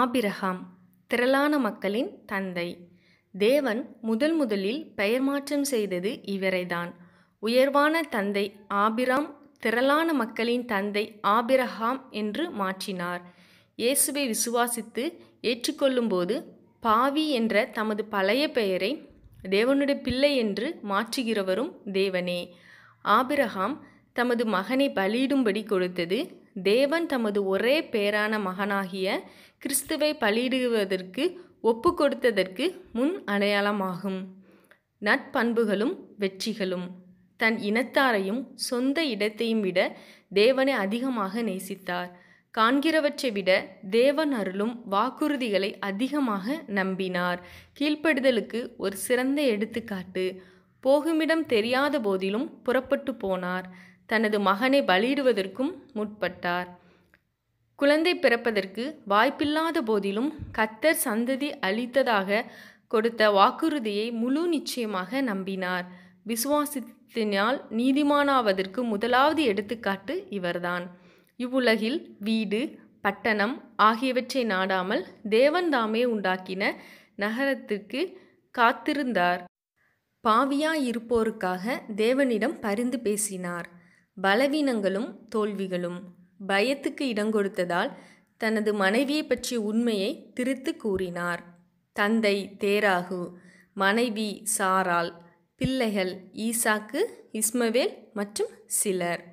Abraham திரளான மக்களின் தந்தை தேவன் முதல் முதலில் பெயர் மாற்றம் செய்தது இவரைதான் உயர்வான தந்தை ஆபிராம் திரளான மக்களின் தந்தை ஆபிரஹாம் என்று மாற்றினார் இயேசுவை விசுவாசித்து ஏற்றுக்கொள்ளும்போது பாவி என்ற தமது பழைய பெயரை தேவனுடைய பிள்ளை என்று மாற்றுகிறவரும் தேவனே ஆபிரஹாம் தமது மகனை பலியிடும்படி கொடுத்தது தேவன் தமது ஒரே பேரான மகனாகிய கிறிஸ்துவை பலியிடுவதற்கு ஒப்பு கொடுத்ததற்கு முன் அடையாளமாகும் நட்பண்புகளும் வெற்றிகளும் தன் இனத்தாரையும் சொந்த இடத்தையும் விட தேவனை அதிகமாக நேசித்தார் காண்கிறவற்றை விட தேவன் அருளும் வாக்குறுதிகளை அதிகமாக நம்பினார் கீழ்ப்படுதலுக்கு ஒரு சிறந்த எடுத்துக்காட்டு போகுமிடம் தெரியாத போதிலும் புறப்பட்டு போனார் தனது மகனை பலியிடுவதற்கும் முற்பட்டார் குழந்தை பிறப்பதற்கு வாய்ப்பில்லாத போதிலும் கத்தர் சந்ததி அளித்ததாக கொடுத்த வாக்குறுதியை முழு நிச்சயமாக நம்பினார் விசுவாசத்தினால் நீதிமானாவதற்கு முதலாவது எடுத்துக்காட்டு இவர்தான் இவ்வுலகில் வீடு பட்டணம் ஆகியவற்றை நாடாமல் தேவன்தாமே உண்டாக்கின நகரத்திற்கு காத்திருந்தார் பாவியாய் இருப்போருக்காக தேவனிடம் பரிந்து பேசினார் பலவீனங்களும் தோல்விகளும் பயத்துக்கு இடங்கொடுத்ததால் தனது மனைவியை பற்றிய உண்மையை திருத்து கூறினார் தந்தை தேராகு மனைவி சாரால் பிள்ளைகள் ஈசாக்கு இஸ்மவேல் மற்றும் சிலர்